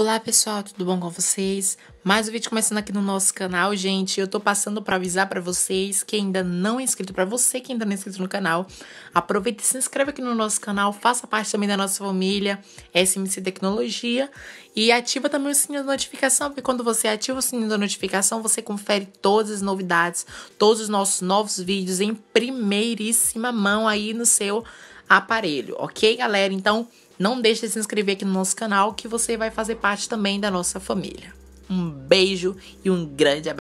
Olá pessoal, tudo bom com vocês? Mais um vídeo começando aqui no nosso canal, gente. Eu tô passando para avisar para vocês que ainda não é inscrito, para você que ainda não é inscrito no canal, aproveita e se inscreve aqui no nosso canal, faça parte também da nossa família SMC Tecnologia e ativa também o sininho da notificação, porque quando você ativa o sininho da notificação, você confere todas as novidades, todos os nossos novos vídeos em primeiríssima mão aí no seu aparelho, ok, galera? Então, não deixe de se inscrever aqui no nosso canal que você vai fazer parte também da nossa família. Um beijo e um grande abraço.